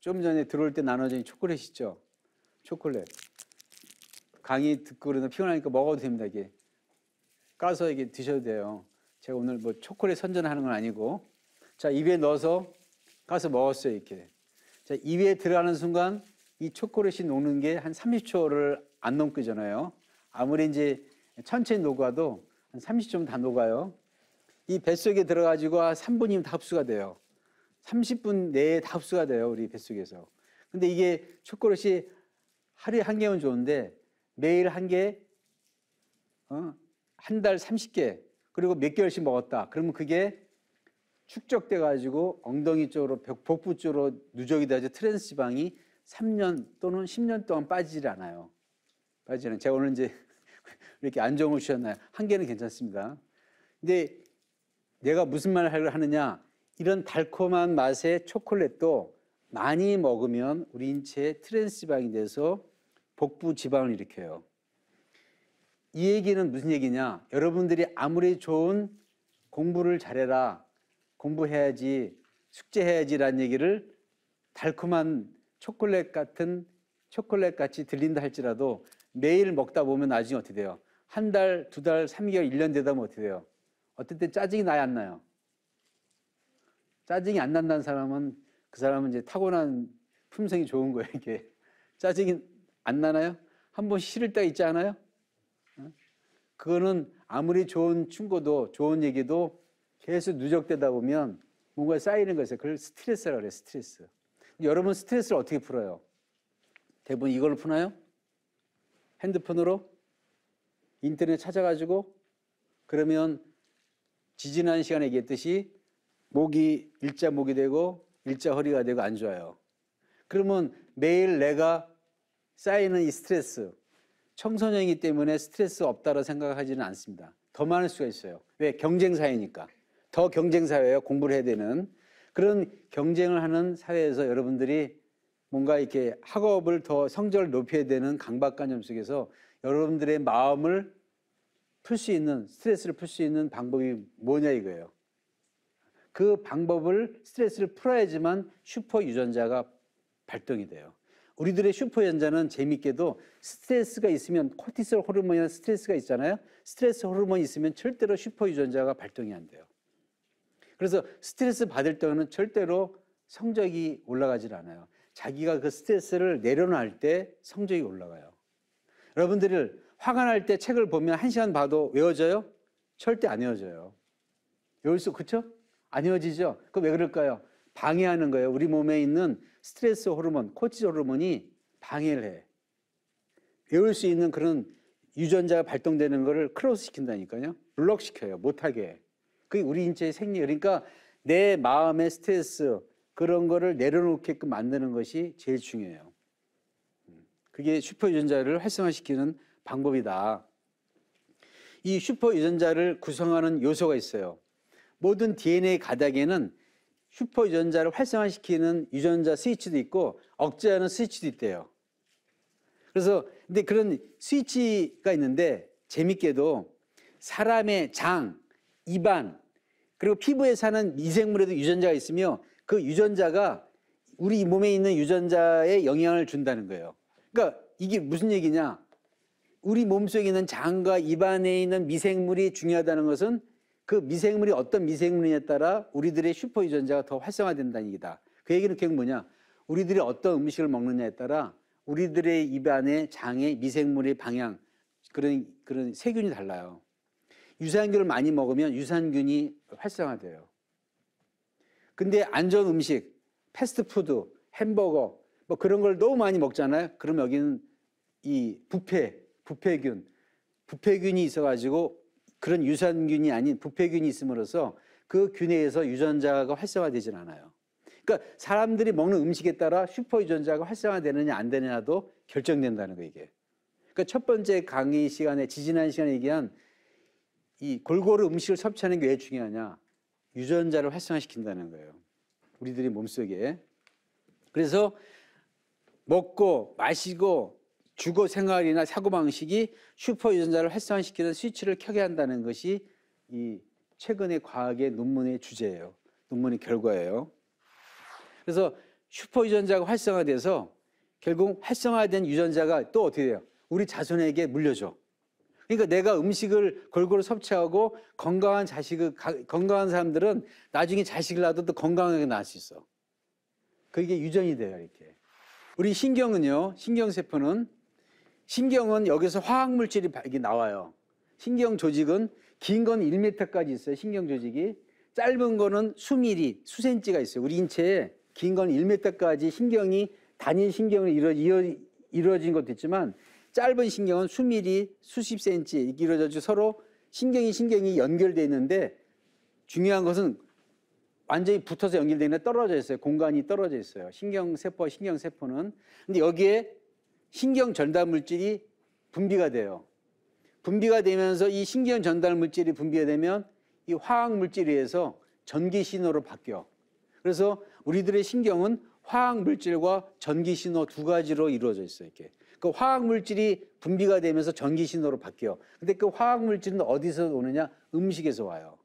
좀 전에 들어올 때 나눠진 초콜릿 있죠? 초콜릿. 강의 듣고 그러다 피곤하니까 먹어도 됩니다, 이게. 까서 이게 드셔도 돼요. 제가 오늘 뭐 초콜릿 선전하는 건 아니고. 자, 입에 넣어서 까서 먹었어요, 이렇게. 자, 입에 들어가는 순간 이 초콜릿이 녹는 게 한 30초를 안 넘기잖아요. 아무리 이제 천천히 녹아도 한 30점 다 녹아요. 이 뱃속에 들어가지고 3분이면 다 흡수가 돼요. 30분 내에 다 흡수가 돼요. 우리 뱃속에서. 근데 이게 초콜릿이 하루에 한 개면 좋은데 매일 한 개, 어? 한달 30개, 그리고 몇 개월씩 먹었다. 그러면 그게 축적돼가지고 엉덩이 쪽으로, 복부 쪽으로 누적이 돼서 트랜스 지방이 3년 또는 10년 동안 빠지질 않아요. 빠지는. 제가 오늘 이제 이렇게 안정을 주셨나요? 한 개는 괜찮습니다. 근데 내가 무슨 말을 하느냐? 이런 달콤한 맛의 초콜릿도 많이 먹으면 우리 인체에 트랜스지방이 돼서 복부 지방을 일으켜요. 이 얘기는 무슨 얘기냐? 여러분들이 아무리 좋은 공부를 잘해라, 공부해야지, 숙제해야지라는 얘기를 달콤한 초콜릿 같은 초콜릿 같이 들린다 할지라도 매일 먹다 보면 나중에 어떻게 돼요? 한 달, 두 달, 삼개월일 년 되다 보면 어떻게 돼요? 어떨 때 짜증이 나야 안 나요? 짜증이 안 난다는 사람은 그 사람은 이제 타고난 품성이 좋은 거예요, 이게. 짜증이 안 나나요? 한번 싫을 때 있지 않아요? 어? 그거는 아무리 좋은 충고도 좋은 얘기도 계속 누적되다 보면 뭔가 쌓이는 거예요. 그걸 스트레스라고 그래요, 스트레스. 여러분 스트레스를 어떻게 풀어요? 대부분 이걸로 푸나요? 핸드폰으로? 인터넷 찾아가지고? 그러면 지지난 시간에 얘기했듯이 목이 일자 목이 되고 일자 허리가 되고 안 좋아요. 그러면 매일 내가 쌓이는 이 스트레스 청소년이기 때문에 스트레스 없다고 생각하지는 않습니다. 더 많을 수가 있어요. 왜? 경쟁 사회니까. 더 경쟁 사회예요. 공부를 해야 되는 그런 경쟁을 하는 사회에서 여러분들이 뭔가 이렇게 학업을 더 성적을 높여야 되는 강박관념 속에서 여러분들의 마음을 풀 수 있는 스트레스를 풀 수 있는 방법이 뭐냐 이거예요. 그 방법을 스트레스를 풀어야지만 슈퍼 유전자가 발동이 돼요. 우리들의 슈퍼 유전자는 재밌게도 스트레스가 있으면 코티솔 호르몬이나 스트레스가 있잖아요. 스트레스 호르몬이 있으면 절대로 슈퍼 유전자가 발동이 안 돼요. 그래서 스트레스 받을 때는 절대로 성적이 올라가질 않아요. 자기가 그 스트레스를 내려놓을 때 성적이 올라가요. 여러분들을 화가 날 때 책을 보면 한 시간 봐도 외워져요? 절대 안 외워져요. 외울 수, 그쵸? 아니어지죠그왜 그럴까요? 방해하는 거예요. 우리 몸에 있는 스트레스 호르몬, 코티 호르몬이 방해를 해. 배울 수 있는 그런 유전자가 발동되는 거를 크로스 시킨다니까요. 블록 시켜요. 못하게. 그게 우리 인체의 생리. 그러니까 내 마음의 스트레스 그런 거를 내려놓게끔 만드는 것이 제일 중요해요. 음, 그게 슈퍼 유전자를 활성화시키는 방법이다. 이 슈퍼 유전자를 구성하는 요소가 있어요. 모든 DNA 가닥에는 슈퍼 유전자를 활성화시키는 유전자 스위치도 있고 억제하는 스위치도 있대요. 그래서 근데 그런 스위치가 있는데 재밌게도 사람의 장, 입안 그리고 피부에 사는 미생물에도 유전자가 있으며 그 유전자가 우리 몸에 있는 유전자에 영향을 준다는 거예요. 그러니까 이게 무슨 얘기냐? 우리 몸속에 있는 장과 입안에 있는 미생물이 중요하다는 것은 그 미생물이 어떤 미생물이냐에 따라 우리들의 슈퍼 유전자가 더 활성화된다는 얘기다. 그 얘기는 결국 뭐냐? 우리들이 어떤 음식을 먹느냐에 따라 우리들의 입 안에 장의 미생물의 방향 그런 그런 세균이 달라요. 유산균을 많이 먹으면 유산균이 활성화돼요. 근데 안전 음식, 패스트푸드, 햄버거 뭐 그런 걸 너무 많이 먹잖아요. 그럼 여기는 이 부패, 부패균, 부패균이 있어가지고 그런 유산균이 아닌 부패균이 있음으로써 그 균에 의해서 유전자가 활성화되진 않아요. 그러니까 사람들이 먹는 음식에 따라 슈퍼 유전자가 활성화되느냐 안 되느냐도 결정된다는 거 이게. 그러니까 첫 번째 강의 시간에 지지난 시간에 얘기한 이 골고루 음식을 섭취하는 게 왜 중요하냐? 유전자를 활성화시킨다는 거예요. 우리들이 몸속에. 그래서 먹고 마시고 주거 생활이나 사고방식이 슈퍼유전자를 활성화시키는 스위치를 켜게 한다는 것이 이 최근의 과학의 논문의 주제예요. 논문의 결과예요. 그래서 슈퍼유전자가 활성화돼서 결국 활성화된 유전자가 또 어떻게 돼요? 우리 자손에게 물려줘. 그러니까 내가 음식을 골고루 섭취하고 건강한 자식을 건강한 사람들은 나중에 자식을 낳아도 또 건강하게 낳을 수 있어. 그게 유전이 돼요, 이렇게. 우리 신경은요. 신경세포는 신경은 여기서 화학 물질이 나와요. 신경 조직은 긴 건 1m까지 있어요. 신경 조직이 짧은 거는 수미리, 수센치가 있어요. 우리 인체에 긴 건 1m까지 신경이 단일 신경으 이루, 이루, 이루어진 것도 있지만 짧은 신경은 수미리, 수십 센치 이루어져 서로 신경이 신경이 연결돼 있는데 중요한 것은 완전히 붙어서 연결되는 떨어져 있어요. 공간이 떨어져 있어요. 신경세포 신경세포는. 근데 여기에 신경 전달 물질이 분비가 돼요. 분비가 되면서 이 신경 전달 물질이 분비가 되면 이 화학 물질에 의해서 전기 신호로 바뀌어. 그래서 우리들의 신경은 화학 물질과 전기 신호 두 가지로 이루어져 있어요. 이렇게. 그 화학 물질이 분비가 되면서 전기 신호로 바뀌어. 근데 그 화학 물질은 어디서 오느냐? 음식에서 와요.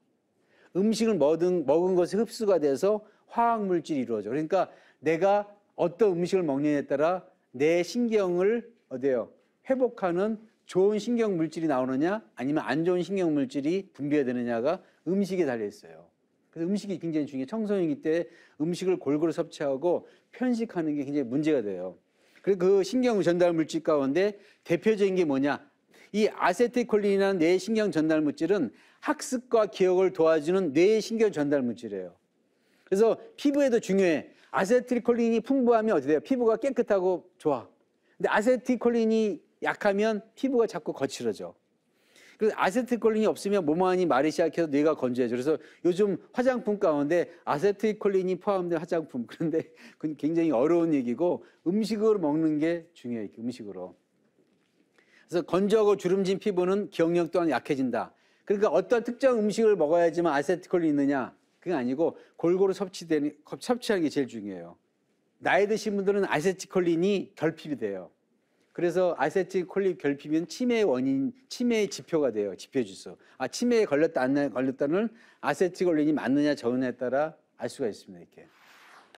음식을 뭐든 먹은 것이 흡수가 돼서 화학 물질이 이루어져. 그러니까 내가 어떤 음식을 먹느냐에 따라 내 신경을 어때요? 회복하는 좋은 신경 물질이 나오느냐 아니면 안 좋은 신경 물질이 분비되느냐가 음식에 달려 있어요. 그래서 음식이 굉장히 중요해. 청소년기 때 음식을 골고루 섭취하고 편식하는 게 굉장히 문제가 돼요. 그리고 그 신경 전달 물질 가운데 대표적인 게 뭐냐? 이 아세틸콜린이라는 뇌 신경 전달 물질은 학습과 기억을 도와주는 뇌 신경 전달 물질이에요. 그래서 피부에도 중요해. 아세트리콜린이 풍부하면 어찌 돼요? 피부가 깨끗하고 좋아. 근데 아세트리콜린이 약하면 피부가 자꾸 거칠어져. 그래서 아세틸콜린이 없으면 몸안이 마르기 시작해서 뇌가 건조해져. 그래서 요즘 화장품 가운데 아세트리콜린이 포함된 화장품. 그런데 그건 굉장히 어려운 얘기고 음식으로 먹는 게 중요해요. 음식으로. 그래서 건조하고 주름진 피부는 기억력 또한 약해진다. 그러니까 어떤 특정 음식을 먹어야지만 아세트콜린이 있느냐? 그게 아니고 골고루 섭취되는 섭취하는 게 제일 중요해요. 나이 드신 분들은 아세티콜린이 결핍이 돼요. 그래서 아세티콜린 결핍은 치매의 원인, 치매의 지표가 돼요. 지표 지수. 아, 치매에 걸렸다 안 걸렸다는 아세티콜린이 맞느냐 적느냐에 따라 알 수가 있습니다. 이렇게.